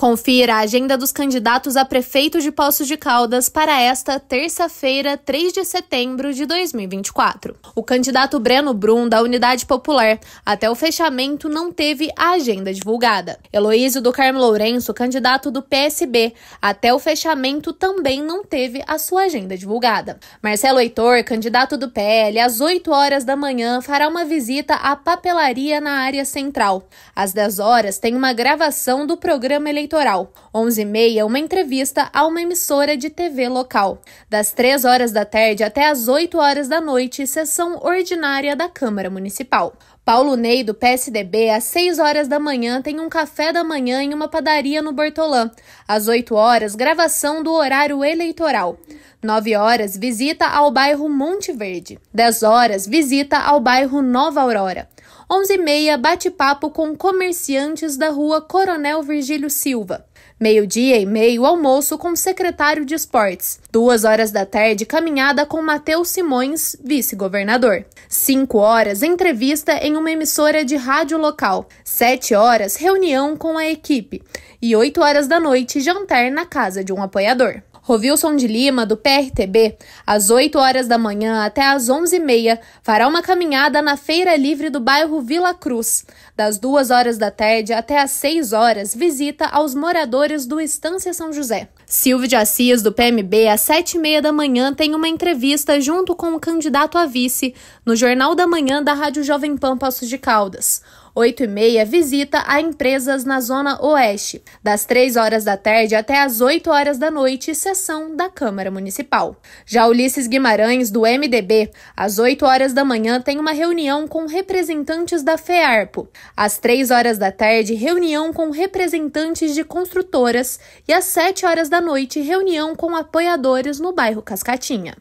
Confira a agenda dos candidatos a prefeito de Poços de Caldas para esta terça-feira, 3 de setembro de 2024. O candidato Breno Brum, da Unidade Popular, até o fechamento não teve a agenda divulgada. Heloísio do Carmo Lourenço, candidato do PSB, até o fechamento também não teve a sua agenda divulgada. Marcelo Heitor, candidato do PL, às 8 horas da manhã fará uma visita à papelaria na área central. Às 10 horas tem uma gravação do programa eleitoral eleitoral. 11h30, uma entrevista a uma emissora de TV local. Das 3 horas da tarde até as 8 horas da noite, sessão ordinária da Câmara Municipal. Paulo Ney, do PSDB, às 6 horas da manhã, tem um café da manhã em uma padaria no Bortolã. Às 8 horas, gravação do horário eleitoral. 9 horas, visita ao bairro Monte Verde. 10 horas, visita ao bairro Nova Aurora. 11h30, bate-papo com comerciantes da rua Coronel Virgílio Silva. Meio-dia e meio, almoço com o secretário de esportes. Duas horas da tarde, caminhada com Matheus Simões, vice-governador. Cinco horas, entrevista em uma emissora de rádio local. Sete horas, reunião com a equipe. E oito horas da noite, jantar na casa de um apoiador. Rovilson de Lima, do PRTB, às 8 horas da manhã até às 11h30, fará uma caminhada na Feira Livre do bairro Vila Cruz. Das 2 horas da tarde até às 6 horas, visita aos moradores do Estância São José. Silvio de Assis, do PMB, às sete e meia da manhã, tem uma entrevista junto com o candidato a vice no Jornal da Manhã da Rádio Jovem Pan Poços de Caldas. 8 e meia, visita a empresas na Zona Oeste, das 3 horas da tarde até as 8 horas da noite, sessão da Câmara Municipal. Já Ulisses Guimarães, do MDB, às 8 horas da manhã tem uma reunião com representantes da FEARPO. Às 3 horas da tarde, reunião com representantes de construtoras e às 7 horas da noite reunião com apoiadores no bairro Cascatinha.